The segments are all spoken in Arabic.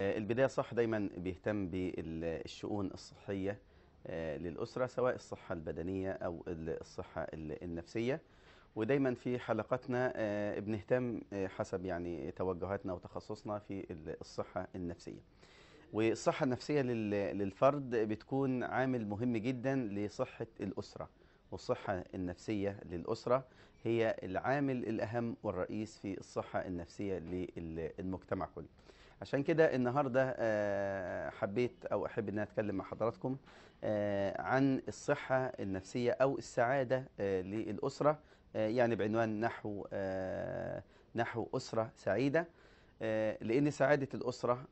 آه، البداية صح دايما بيهتم بالشؤون الصحية آه، للأسرة سواء الصحة البدنية أو الصحة النفسية ودايما في حلقاتنا آه، بنهتم حسب يعني توجهاتنا وتخصصنا في الصحة النفسية والصحة النفسية للفرد بتكون عامل مهم جدا لصحة الأسرة والصحة النفسية للأسرة هي العامل الأهم والرئيس في الصحة النفسية للمجتمع كله عشان كده النهارده آه، حبيت او احب ان اتكلم مع حضراتكم آه، عن الصحه النفسيه او السعاده آه، للاسره يعني بعنوان نحو نحو اسره سعيده لان سعاده الاسره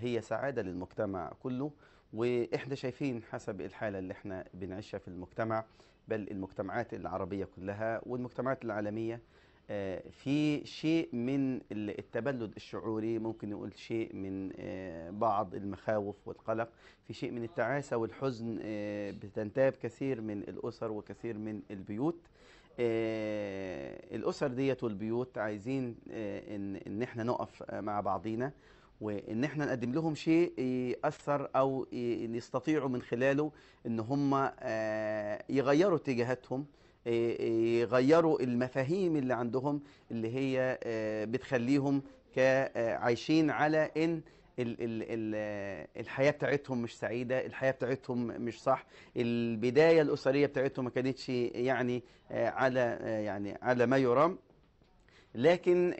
هي سعاده للمجتمع كله واحنا شايفين حسب الحاله اللي احنا بنعيشها في المجتمع بل المجتمعات العربيه كلها والمجتمعات العالميه آه، في شيء من التبلد الشعوري ممكن نقول شيء من آه، بعض المخاوف والقلق في شيء من التعاسة والحزن آه، بتنتاب كثير من الأسر وكثير من البيوت الأسر ديت والبيوت عايزين إن, إن إحنا نقف مع بعضينا وإن إحنا نقدم لهم شيء يأثر أو يستطيعوا من خلاله إن هم يغيروا اتجاهاتهم آه، آه، يغيروا المفاهيم اللي عندهم اللي هي آه، بتخليهم عايشين على ان الحياة بتاعتهم مش سعيدة الحياة بتاعتهم مش صح البداية الأسرية بتاعتهم ما كانتش يعني على يعني على ما يرام لكن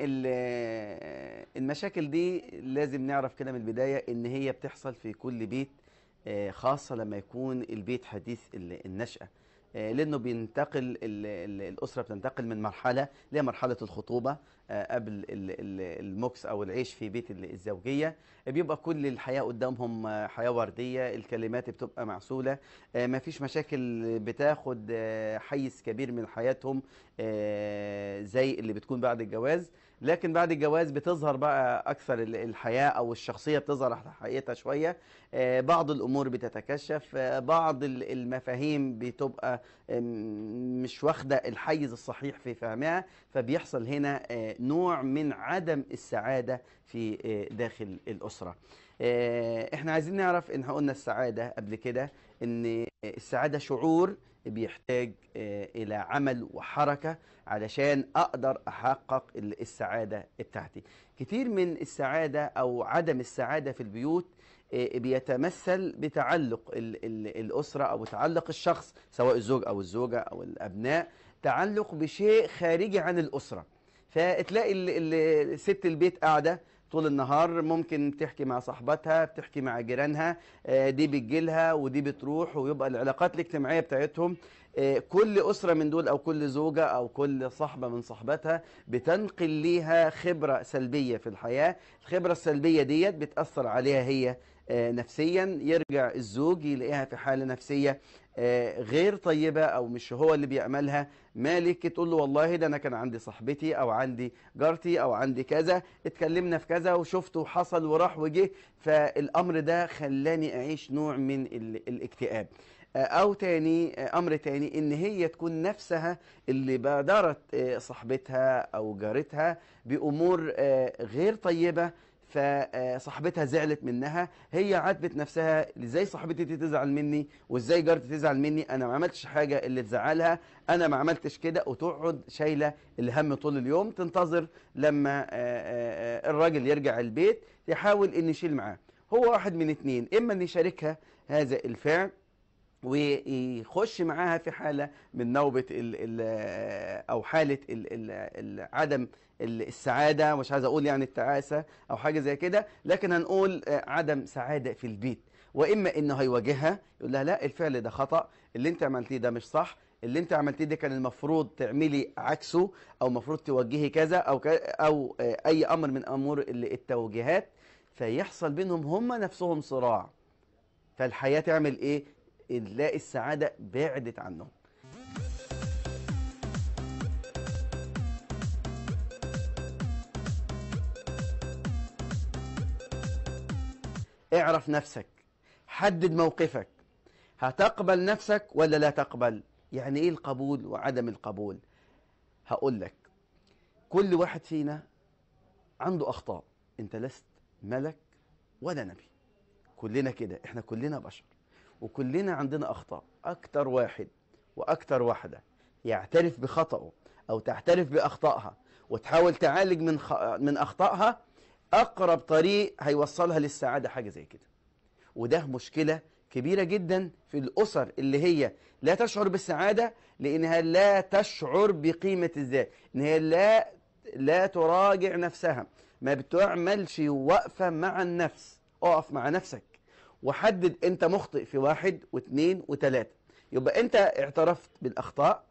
المشاكل دي لازم نعرف كده من البداية ان هي بتحصل في كل بيت خاصة لما يكون البيت حديث النشأة آه، لانه بينتقل الاسره بتنتقل من مرحله لمرحله الخطوبه آه، قبل الموكس او العيش في بيت الزوجيه آه، بيبقى كل الحياه قدامهم حياه ورديه الكلمات بتبقى معسوله ما فيش مشاكل بتاخد حيز كبير من حياتهم زي اللي بتكون بعد الجواز لكن بعد الجواز بتظهر بقى اكثر الحياه او الشخصيه بتظهر على حقيقتها شويه آه، بعض الامور بتتكشف آه، بعض المفاهيم بتبقى آه، مش واخده الحيز الصحيح في فهمها فبيحصل هنا نوع من عدم السعاده في داخل الاسره احنا عايزين نعرف ان قلنا السعاده قبل كده ان السعاده شعور بيحتاج آه، الى عمل وحركه علشان اقدر احقق السعاده بتاعتي كتير من السعاده او عدم السعاده في البيوت آه، بيتمثل بتعلق الاسره او تعلق الشخص سواء الزوج او الزوجه او الابناء تعلق بشيء خارجي عن الاسره فتلاقي ست البيت قاعده طول النهار ممكن تحكي مع صاحبتها بتحكي مع جيرانها آه، دي بتجيلها ودي بتروح ويبقى العلاقات الاجتماعية بتاعتهم آه، كل أسرة من دول أو كل زوجة أو كل صاحبة من صاحبتها بتنقل ليها خبرة سلبية في الحياة الخبرة السلبية ديت بتأثر عليها هي آه، نفسيا يرجع الزوج يلاقيها في حالة نفسية غير طيبة أو مش هو اللي بيعملها مالك تقول له والله ده أنا كان عندي صاحبتي أو عندي جارتي أو عندي كذا اتكلمنا في كذا وشفته وحصل وراح وجه فالأمر ده خلاني أعيش نوع من الاكتئاب أو تاني أمر تاني إن هي تكون نفسها اللي بادرت آه، صاحبتها أو جارتها بأمور آه، غير طيبة فصاحبتها زعلت منها هي عاتبت نفسها ازاي صاحبتي دي تزعل مني وازاي جارتي تزعل مني انا ما عملتش حاجه اللي تزعلها انا ما عملتش كده وتقعد شايله الهم طول اليوم تنتظر لما آه، آه، آه، الراجل يرجع البيت يحاول ان يشيل معاه هو واحد من اتنين اما ان يشاركها هذا الفعل ويخش معاها في حاله من نوبه الـ الـ او حاله عدم السعادة مش عايز أقول يعني التعاسة أو حاجة زي كده لكن هنقول آه، عدم سعادة في البيت وإما إنه هيواجهها يقول لها لا الفعل ده خطأ اللي أنت عملتيه ده مش صح اللي أنت عملتيه ده كان المفروض تعملي عكسه أو المفروض توجهي كذا أو ك... أو آه، أي أمر من أمور التوجيهات فيحصل بينهم هم نفسهم صراع فالحياة تعمل إيه؟ نلاقي السعادة بعدت عنهم اعرف نفسك حدد موقفك هتقبل نفسك ولا لا تقبل يعني ايه القبول وعدم القبول هقول لك كل واحد فينا عنده اخطاء انت لست ملك ولا نبي كلنا كده احنا كلنا بشر وكلنا عندنا اخطاء اكتر واحد واكتر واحده يعترف بخطئه او تعترف باخطائها وتحاول تعالج من خ... من اخطائها أقرب طريق هيوصلها للسعادة حاجة زي كده وده مشكلة كبيرة جدا في الأسر اللي هي لا تشعر بالسعادة لأنها لا تشعر بقيمة الذات إنها لا لا تراجع نفسها ما بتعملش وقفة مع النفس اقف مع نفسك وحدد أنت مخطئ في واحد واثنين وثلاثة يبقى أنت اعترفت بالأخطاء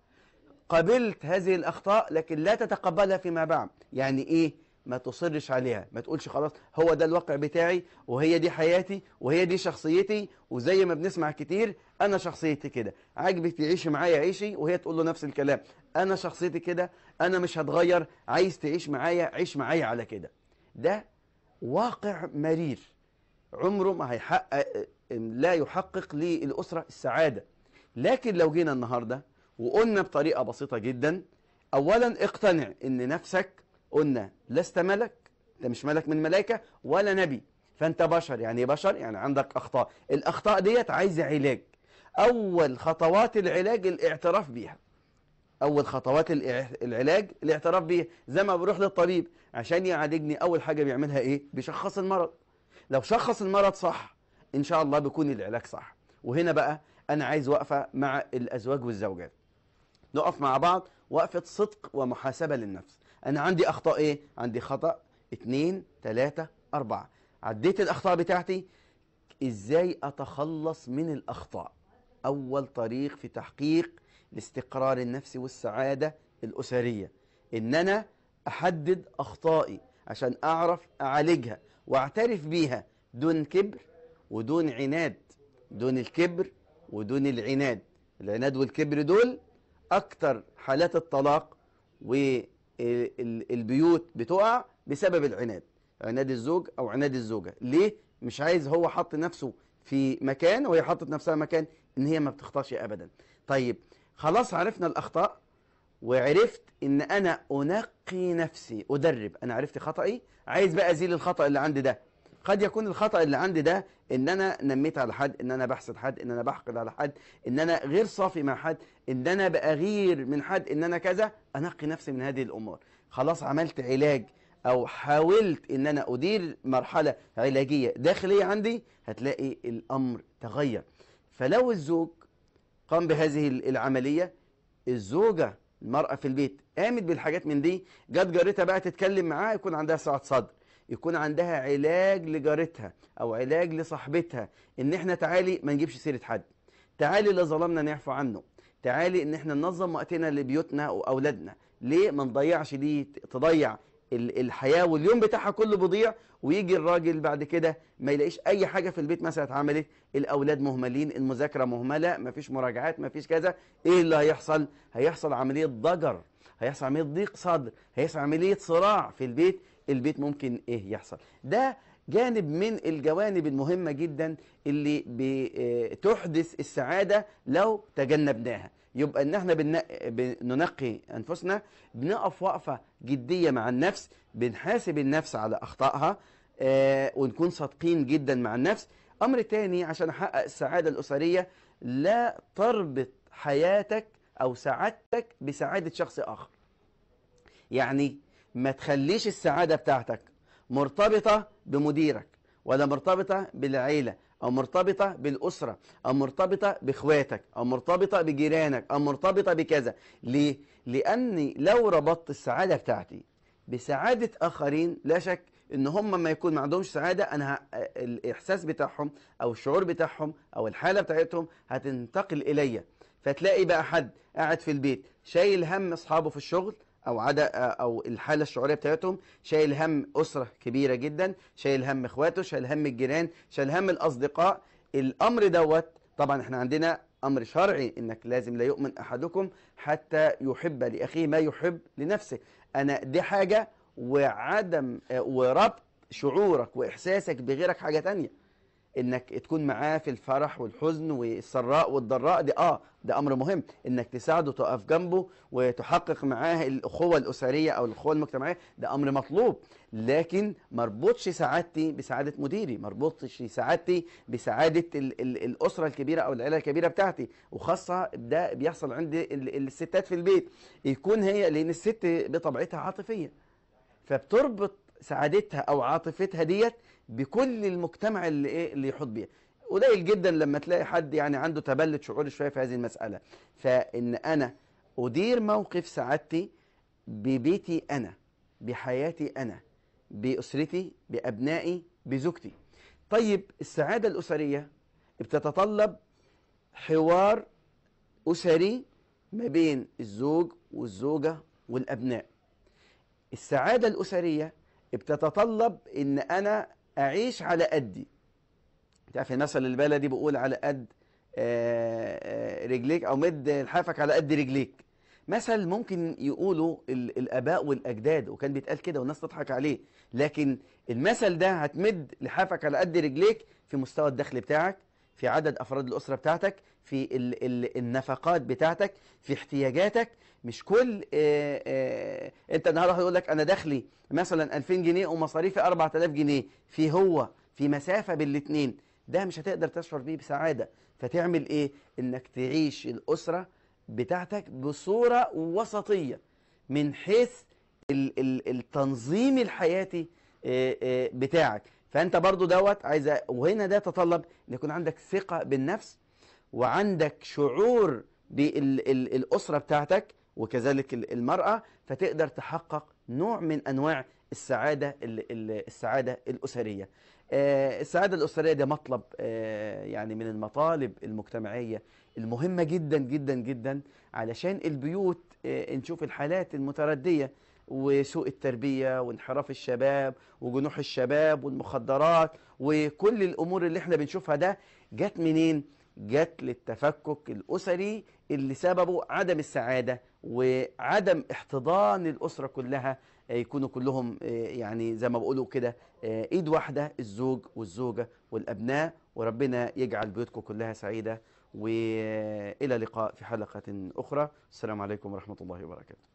قبلت هذه الأخطاء لكن لا تتقبلها فيما بعد يعني إيه ما تصرش عليها ما تقولش خلاص هو ده الواقع بتاعي وهي دي حياتي وهي دي شخصيتي وزي ما بنسمع كتير انا شخصيتي كده عاجبك تعيش معايا عيشي وهي تقول له نفس الكلام انا شخصيتي كده انا مش هتغير عايز تعيش معايا عيش معايا على كده ده واقع مرير عمره ما هيحقق لا يحقق للأسرة السعادة لكن لو جينا النهاردة وقلنا بطريقة بسيطة جدا أولا اقتنع أن نفسك قلنا لست ملك انت مش ملك من ملائكة ولا نبي فانت بشر يعني إيه بشر يعني عندك اخطاء الاخطاء ديت عايزة علاج اول خطوات العلاج الاعتراف بيها اول خطوات العلاج الاعتراف بيها زي ما بروح للطبيب عشان يعالجني اول حاجة بيعملها ايه بيشخص المرض لو شخص المرض صح ان شاء الله بيكون العلاج صح وهنا بقى انا عايز وقفة مع الازواج والزوجات نقف مع بعض وقفة صدق ومحاسبة للنفس انا عندي اخطاء ايه عندي خطا اتنين تلاتة اربعة عديت الاخطاء بتاعتي ازاي اتخلص من الاخطاء اول طريق في تحقيق الاستقرار النفسي والسعادة الاسرية ان انا احدد اخطائي عشان اعرف اعالجها واعترف بيها دون كبر ودون عناد دون الكبر ودون العناد العناد والكبر دول اكتر حالات الطلاق و البيوت بتقع بسبب العناد عناد الزوج او عناد الزوجه ليه مش عايز هو حط نفسه في مكان وهي حطت نفسها مكان ان هي ما بتخطاش ابدا طيب خلاص عرفنا الاخطاء وعرفت ان انا انقي نفسي ادرب انا عرفت خطأي عايز بقى ازيل الخطأ اللي عندي ده قد يكون الخطأ اللي عندي ده ان انا نميت على حد ان انا بحسد حد ان انا بحقد على حد ان انا غير صافي مع حد ان انا بغير من حد ان انا كذا انقي نفسي من هذه الامور خلاص عملت علاج او حاولت ان انا ادير مرحلة علاجية داخلية عندي هتلاقي الامر تغير فلو الزوج قام بهذه العملية الزوجة المرأة في البيت قامت بالحاجات من دي جت جارتها بقى تتكلم معاه يكون عندها سعة صدر يكون عندها علاج لجارتها او علاج لصاحبتها ان احنا تعالي ما نجيبش سيره حد تعالي اللي ظلمنا نعفو عنه تعالي ان احنا ننظم وقتنا لبيوتنا واولادنا ليه ما نضيعش دي تضيع الحياه واليوم بتاعها كله بيضيع ويجي الراجل بعد كده ما يلاقيش اي حاجه في البيت مثلا اتعملت الاولاد مهملين المذاكره مهمله ما فيش مراجعات ما فيش كذا ايه اللي هيحصل هيحصل عمليه ضجر هيحصل عمليه ضيق صدر هيحصل عمليه صراع في البيت البيت ممكن ايه يحصل ده جانب من الجوانب المهمة جدا اللي بتحدث آه، السعادة لو تجنبناها يبقى ان احنا بننقي انفسنا بنقف وقفة جدية مع النفس بنحاسب النفس على اخطائها آه، ونكون صادقين جدا مع النفس امر تاني عشان احقق السعادة الاسرية لا تربط حياتك او سعادتك بسعادة شخص اخر يعني ما تخليش السعادة بتاعتك مرتبطة بمديرك ولا مرتبطة بالعيلة أو مرتبطة بالأسرة أو مرتبطة بإخواتك أو مرتبطة بجيرانك أو مرتبطة بكذا ليه؟ لأني لو ربطت السعادة بتاعتي بسعادة آخرين لا شك إن هم ما يكون ما عندهمش سعادة أنا الإحساس بتاعهم أو الشعور بتاعهم أو الحالة بتاعتهم هتنتقل إليّ فتلاقي بقى حد قاعد في البيت شايل هم اصحابه في الشغل او عدا او الحاله الشعوريه بتاعتهم شايل هم اسره كبيره جدا شايل هم اخواته شايل هم الجيران شايل هم الاصدقاء الامر دوت طبعا احنا عندنا امر شرعي انك لازم لا يؤمن احدكم حتى يحب لاخيه ما يحب لنفسه انا دي حاجه وعدم آه، وربط شعورك واحساسك بغيرك حاجه تانية انك تكون معاه في الفرح والحزن والسراء والضراء دي اه ده امر مهم انك تساعده تقف جنبه وتحقق معاه الاخوه الاسريه او الاخوه المجتمعيه ده امر مطلوب لكن ما اربطش سعادتي بسعاده مديري ما اربطش سعادتي بسعاده الـ الـ الاسره الكبيره او العيله الكبيره بتاعتي وخاصه ده بيحصل عند الستات في البيت يكون هي لان الست بطبيعتها عاطفيه فبتربط سعادتها او عاطفتها ديت بكل المجتمع اللي ايه اللي يحط بيها قليل جدا لما تلاقي حد يعني عنده تبلد شعوري شويه في هذه المساله فان انا ادير موقف سعادتي ببيتي انا بحياتي انا باسرتي بابنائي بزوجتي طيب السعاده الاسريه بتتطلب حوار اسري ما بين الزوج والزوجه والابناء السعاده الاسريه بتتطلب ان انا اعيش على قدي تعرف المثل البلدي بيقول على قد آه، آه، رجليك او مد لحافك على قد رجليك مثل ممكن يقولوا الاباء والاجداد وكان بيتقال كده والناس تضحك عليه لكن المثل ده هتمد لحافك على قد رجليك في مستوى الدخل بتاعك في عدد افراد الاسره بتاعتك في النفقات بتاعتك في احتياجاتك مش كل آآ آه، آآ آه، انت النهارده هيقول لك انا دخلي مثلا 2000 جنيه ومصاريفي 4000 جنيه في هو في مسافه بين الاثنين ده مش هتقدر تشعر بيه بسعاده فتعمل ايه انك تعيش الاسره بتاعتك بصوره وسطيه من حيث التنظيم الحياتي آه، بتاعك فانت برضو دوت عايز وهنا ده يتطلب ان يكون عندك ثقه بالنفس وعندك شعور بالاسره بتاعتك وكذلك المرأة فتقدر تحقق نوع من أنواع السعادة السعادة الأسرية آه، السعادة الأسرية ده مطلب آه، يعني من المطالب المجتمعية المهمة جدا جدا جدا علشان البيوت آه، نشوف الحالات المتردية وسوء التربية وانحراف الشباب وجنوح الشباب والمخدرات وكل الأمور اللي احنا بنشوفها ده جت منين؟ جت للتفكك الأسري اللي سببه عدم السعادة وعدم احتضان الأسرة كلها آه، يكونوا كلهم آه، يعني زي ما بقولوا كده آه، ايد واحدة الزوج والزوجة والأبناء وربنا يجعل بيوتكم كلها سعيدة وإلى لقاء في حلقة أخرى السلام عليكم ورحمة الله وبركاته